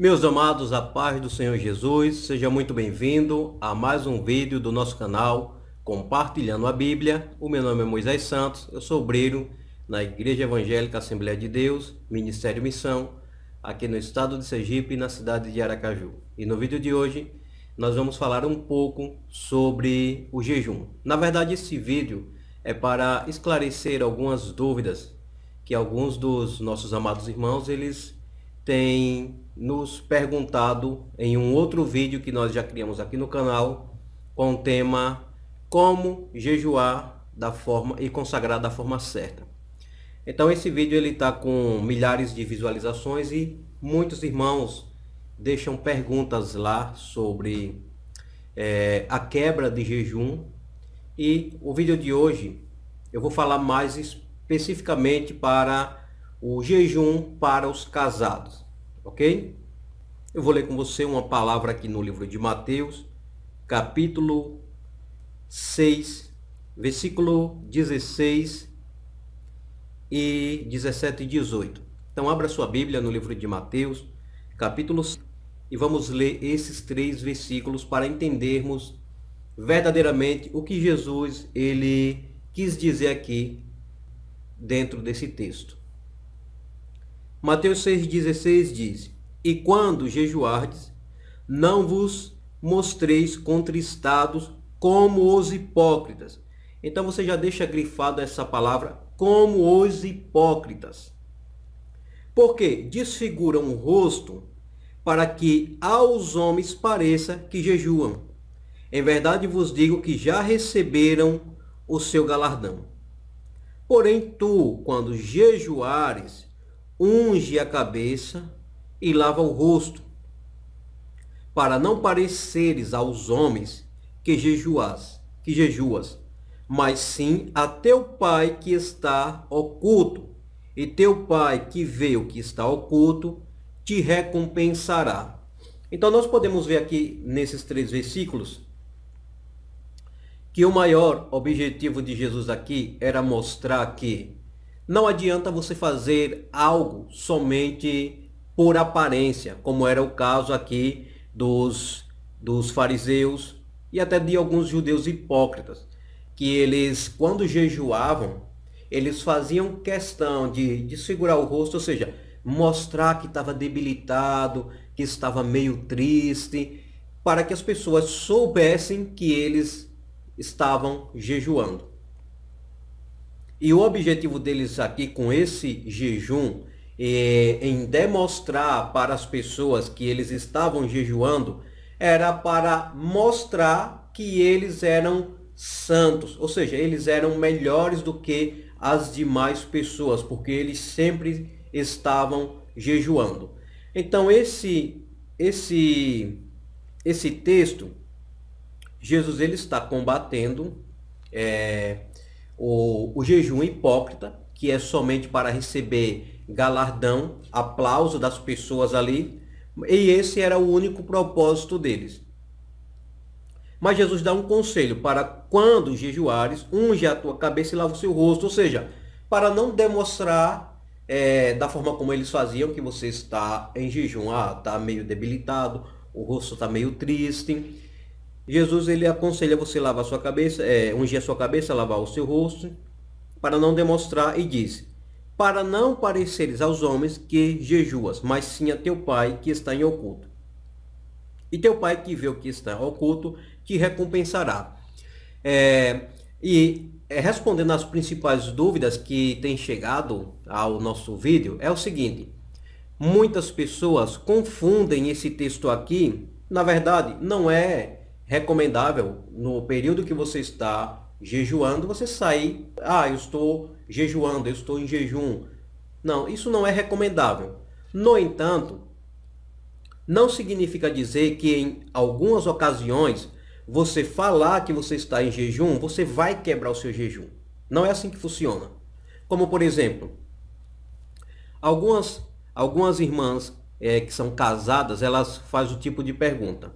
Meus amados, a paz do Senhor Jesus, seja muito bem-vindo a mais um vídeo do nosso canal Compartilhando a Bíblia. O meu nome é Moisés Santos, eu sou obreiro na Igreja Evangélica Assembleia de Deus, Ministério Missão, aqui no estado de Sergipe, na cidade de Aracaju. E no vídeo de hoje, nós vamos falar um pouco sobre o jejum. Na verdade, esse vídeo é para esclarecer algumas dúvidas que alguns dos nossos amados irmãos, eles tem nos perguntado em um outro vídeo que nós já criamos aqui no canal com o tema como jejuar da forma e consagrar da forma certa. Então esse vídeo ele está com milhares de visualizações e muitos irmãos deixam perguntas lá sobre é, a quebra de jejum e o vídeo de hoje eu vou falar mais especificamente para o jejum para os casados, ok? Eu vou ler com você uma palavra aqui no livro de Mateus, capítulo 6, versículo 16 e 17 e 18. Então abra sua Bíblia no livro de Mateus, capítulo 6, e vamos ler esses três versículos para entendermos verdadeiramente o que Jesus ele quis dizer aqui dentro desse texto. Mateus 6,16 diz: E quando jejuardes, não vos mostreis contristados como os hipócritas. Então você já deixa grifada essa palavra, como os hipócritas. Porque desfiguram o rosto para que aos homens pareça que jejuam. Em verdade vos digo que já receberam o seu galardão. Porém tu, quando jejuares, unge a cabeça e lava o rosto, para não pareceres aos homens que jejuas, que jejuas, mas sim a teu pai que está oculto, e teu pai que vê o que está oculto te recompensará. Então nós podemos ver aqui nesses três versículos que o maior objetivo de Jesus aqui era mostrar que não adianta você fazer algo somente por aparência, como era o caso aqui dos, dos fariseus e até de alguns judeus hipócritas, que eles, quando jejuavam, eles faziam questão de, de segurar o rosto, ou seja, mostrar que estava debilitado, que estava meio triste, para que as pessoas soubessem que eles estavam jejuando. E o objetivo deles aqui com esse jejum é, em demonstrar para as pessoas que eles estavam jejuando era para mostrar que eles eram santos, ou seja, eles eram melhores do que as demais pessoas, porque eles sempre estavam jejuando. Então esse esse esse texto Jesus ele está combatendo é, o, o jejum hipócrita, que é somente para receber galardão, aplauso das pessoas ali, e esse era o único propósito deles. Mas Jesus dá um conselho para quando jejuares, unge a tua cabeça e lava o seu rosto, ou seja, para não demonstrar é, da forma como eles faziam que você está em jejum, ah, está meio debilitado, o rosto está meio triste, Jesus ele aconselha você lavar sua cabeça, é, ungir a sua cabeça, lavar o seu rosto, para não demonstrar e diz: Para não pareceres aos homens que jejuas, mas sim a teu pai que está em oculto. E teu pai que vê o que está oculto, que recompensará. É, e é, respondendo às principais dúvidas que têm chegado ao nosso vídeo, é o seguinte: muitas pessoas confundem esse texto aqui. Na verdade, não é recomendável, no período que você está jejuando, você sair, ah, eu estou jejuando, eu estou em jejum. Não, isso não é recomendável. No entanto, não significa dizer que em algumas ocasiões você falar que você está em jejum, você vai quebrar o seu jejum. Não é assim que funciona. Como por exemplo, algumas algumas irmãs é, que são casadas, elas fazem o tipo de pergunta: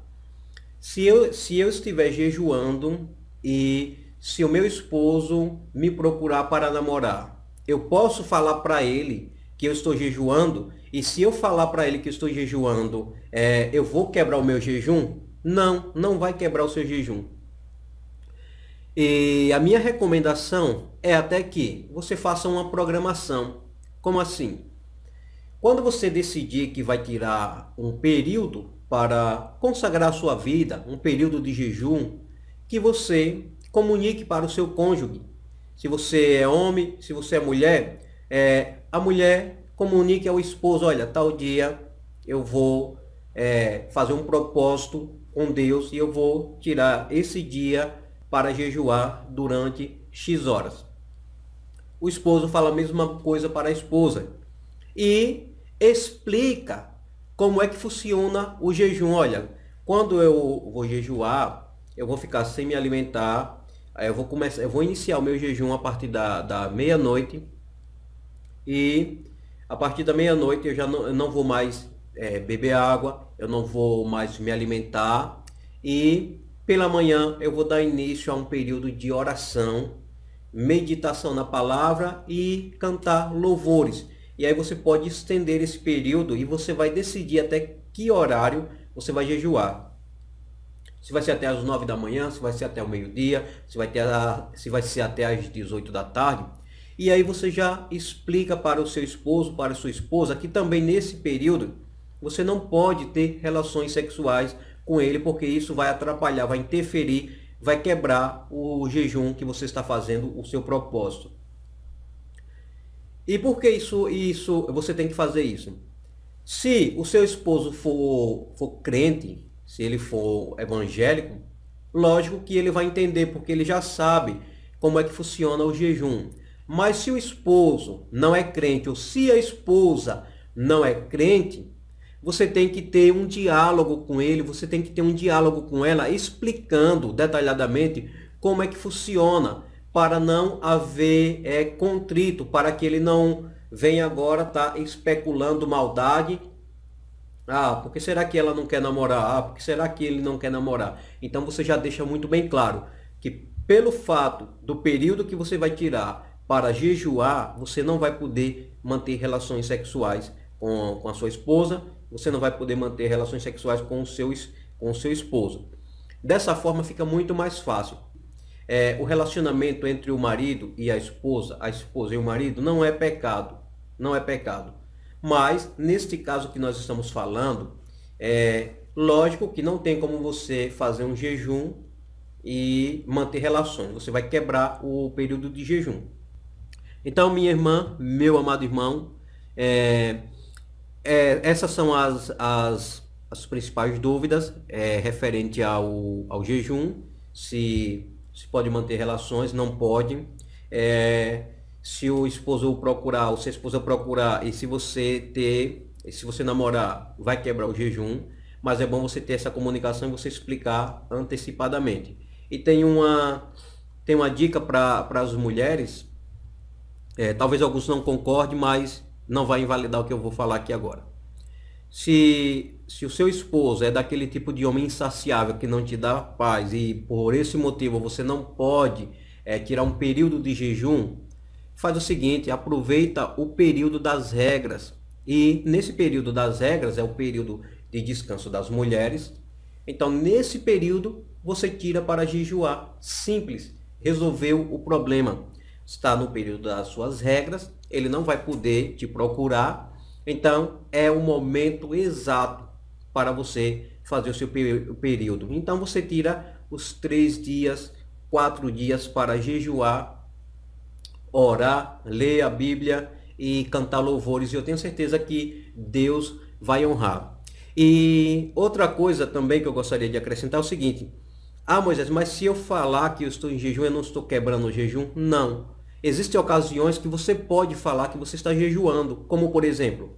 se eu, se eu estiver jejuando e se o meu esposo me procurar para namorar, eu posso falar para ele que eu estou jejuando? E se eu falar para ele que estou jejuando, é, eu vou quebrar o meu jejum? Não, não vai quebrar o seu jejum. E a minha recomendação é até que você faça uma programação. Como assim? Quando você decidir que vai tirar um período, para consagrar sua vida, um período de jejum, que você comunique para o seu cônjuge. Se você é homem, se você é mulher, é, a mulher comunique ao esposo, olha, tal dia eu vou é, fazer um propósito com Deus e eu vou tirar esse dia para jejuar durante X horas. O esposo fala a mesma coisa para a esposa e explica como é que funciona o jejum. Olha, quando eu vou jejuar, eu vou ficar sem me alimentar, eu vou começar, eu vou iniciar o meu jejum a partir da, da meia-noite e a partir da meia-noite eu já não, eu não vou mais é, beber água, eu não vou mais me alimentar e pela manhã eu vou dar início a um período de oração, meditação na palavra e cantar louvores. E aí você pode estender esse período e você vai decidir até que horário você vai jejuar. Se vai ser até as 9 da manhã, se vai ser até o meio-dia, se, vai se vai ser até as 18 da tarde. E aí você já explica para o seu esposo, para a sua esposa, que também nesse período você não pode ter relações sexuais com ele, porque isso vai atrapalhar, vai interferir, vai quebrar o jejum que você está fazendo, o seu propósito. E por que isso, isso você tem que fazer isso? Se o seu esposo for, for crente, se ele for evangélico, lógico que ele vai entender, porque ele já sabe como é que funciona o jejum. Mas se o esposo não é crente, ou se a esposa não é crente, você tem que ter um diálogo com ele, você tem que ter um diálogo com ela, explicando detalhadamente como é que funciona para não haver é, contrito, para que ele não venha agora estar tá especulando maldade. Ah, porque será que ela não quer namorar? Ah, porque será que ele não quer namorar? Então você já deixa muito bem claro que pelo fato do período que você vai tirar para jejuar, você não vai poder manter relações sexuais com, com a sua esposa, você não vai poder manter relações sexuais com o seu, com o seu esposo. Dessa forma fica muito mais fácil é, o relacionamento entre o marido e a esposa, a esposa e o marido, não é pecado. Não é pecado. Mas, neste caso que nós estamos falando, é lógico que não tem como você fazer um jejum e manter relações. Você vai quebrar o período de jejum. Então, minha irmã, meu amado irmão, é, é, essas são as, as, as principais dúvidas é, referente ao, ao jejum. Se se pode manter relações, não pode. É, se o esposo procurar, ou se a esposa procurar, e se você ter, se você namorar, vai quebrar o jejum, mas é bom você ter essa comunicação e você explicar antecipadamente. E tem uma, tem uma dica para as mulheres, é, talvez alguns não concordem, mas não vai invalidar o que eu vou falar aqui agora. Se se o seu esposo é daquele tipo de homem insaciável que não te dá paz e por esse motivo você não pode é, tirar um período de jejum, faz o seguinte, aproveita o período das regras. E nesse período das regras é o período de descanso das mulheres. Então, nesse período, você tira para jejuar. Simples. Resolveu o problema. Está no período das suas regras, ele não vai poder te procurar. Então, é o momento exato para você fazer o seu período. Então você tira os três dias, quatro dias para jejuar, orar, ler a Bíblia e cantar louvores. E eu tenho certeza que Deus vai honrar. E outra coisa também que eu gostaria de acrescentar é o seguinte: Ah, Moisés, mas se eu falar que eu estou em jejum, eu não estou quebrando o jejum? Não. Existem ocasiões que você pode falar que você está jejuando, como por exemplo,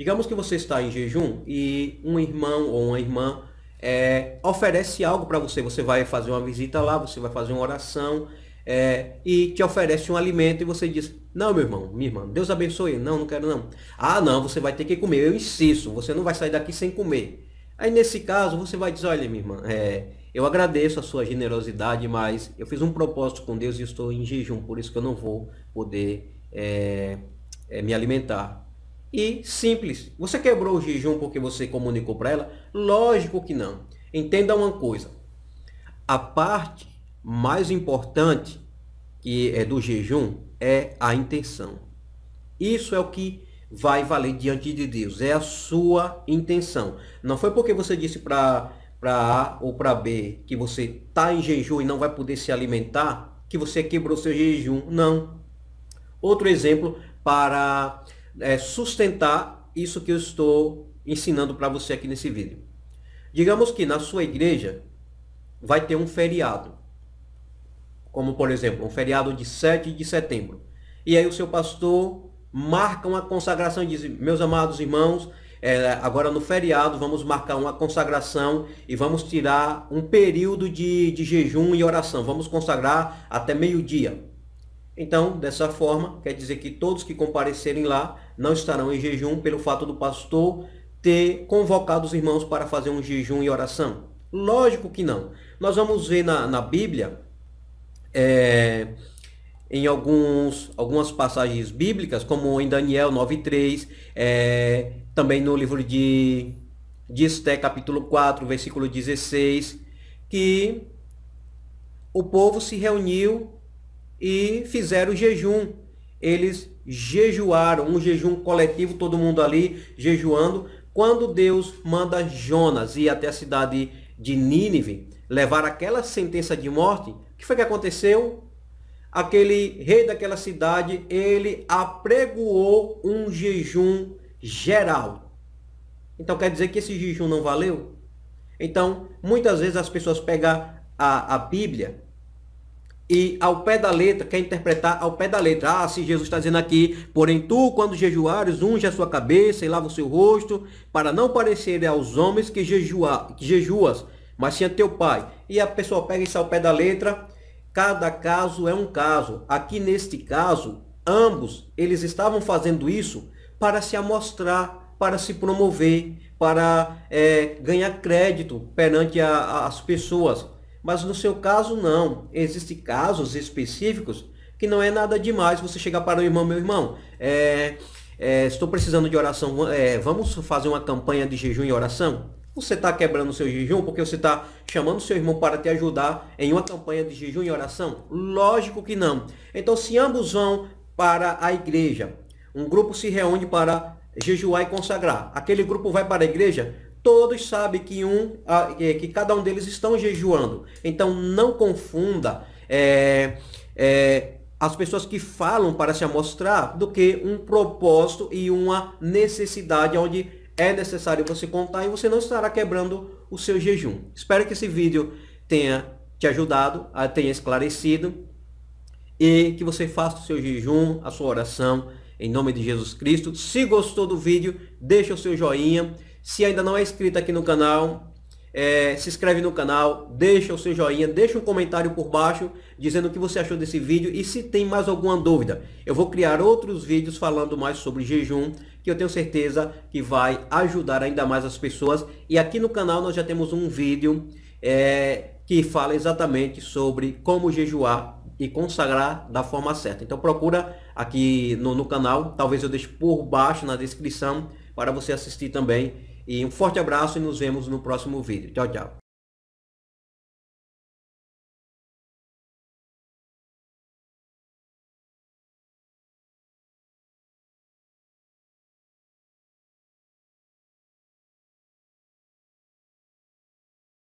Digamos que você está em jejum e um irmão ou uma irmã é, oferece algo para você. Você vai fazer uma visita lá, você vai fazer uma oração é, e te oferece um alimento e você diz: Não, meu irmão, minha irmã, Deus abençoe. Não, não quero não. Ah, não, você vai ter que comer. Eu insisto, você não vai sair daqui sem comer. Aí nesse caso você vai dizer: Olha, minha irmã, é, eu agradeço a sua generosidade, mas eu fiz um propósito com Deus e estou em jejum, por isso que eu não vou poder é, é, me alimentar e simples. Você quebrou o jejum porque você comunicou para ela? Lógico que não. Entenda uma coisa. A parte mais importante que é do jejum é a intenção. Isso é o que vai valer diante de Deus, é a sua intenção. Não foi porque você disse para para A ou para B que você está em jejum e não vai poder se alimentar que você quebrou seu jejum. Não. Outro exemplo para é, sustentar isso que eu estou ensinando para você aqui nesse vídeo. Digamos que na sua igreja vai ter um feriado, como por exemplo, um feriado de 7 de setembro. E aí o seu pastor marca uma consagração e diz, meus amados irmãos, é, agora no feriado vamos marcar uma consagração e vamos tirar um período de, de jejum e oração. Vamos consagrar até meio-dia. Então, dessa forma, quer dizer que todos que comparecerem lá não estarão em jejum pelo fato do pastor ter convocado os irmãos para fazer um jejum e oração? Lógico que não. Nós vamos ver na, na Bíblia, é, em alguns, algumas passagens bíblicas, como em Daniel 9,3, é, também no livro de, de Esté, capítulo 4, versículo 16, que o povo se reuniu e fizeram jejum. Eles jejuaram, um jejum coletivo, todo mundo ali jejuando. Quando Deus manda Jonas ir até a cidade de Nínive levar aquela sentença de morte, o que foi que aconteceu? Aquele rei daquela cidade, ele apregoou um jejum geral. Então quer dizer que esse jejum não valeu? Então, muitas vezes as pessoas pegam a, a Bíblia e ao pé da letra, quer interpretar ao pé da letra. Ah, se Jesus está dizendo aqui, porém tu, quando jejuares, unge a sua cabeça e lava o seu rosto, para não parecer aos homens que, jejuar que jejuas, mas sim a teu pai. E a pessoa pega isso ao pé da letra. Cada caso é um caso. Aqui neste caso, ambos, eles estavam fazendo isso para se amostrar, para se promover, para é, ganhar crédito perante a, as pessoas mas no seu caso não. Existem casos específicos que não é nada demais você chegar para o irmão, meu irmão, é, é, estou precisando de oração, é, vamos fazer uma campanha de jejum e oração? Você está quebrando o seu jejum porque você está chamando o seu irmão para te ajudar em uma campanha de jejum e oração? Lógico que não. Então, se ambos vão para a igreja, um grupo se reúne para jejuar e consagrar, aquele grupo vai para a igreja, todos sabem que, um, é, que cada um deles estão jejuando. Então não confunda é, é, as pessoas que falam para se amostrar do que um propósito e uma necessidade onde é necessário você contar e você não estará quebrando o seu jejum. Espero que esse vídeo tenha te ajudado, tenha esclarecido e que você faça o seu jejum, a sua oração em nome de Jesus Cristo. Se gostou do vídeo, deixa o seu joinha. Se ainda não é inscrito aqui no canal, é, se inscreve no canal, deixa o seu joinha, deixa um comentário por baixo dizendo o que você achou desse vídeo e se tem mais alguma dúvida. Eu vou criar outros vídeos falando mais sobre jejum, que eu tenho certeza que vai ajudar ainda mais as pessoas. E aqui no canal nós já temos um vídeo é, que fala exatamente sobre como jejuar e consagrar da forma certa. Então procura aqui no, no canal, talvez eu deixe por baixo na descrição para você assistir também e um forte abraço e nos vemos no próximo vídeo. Tchau, tchau.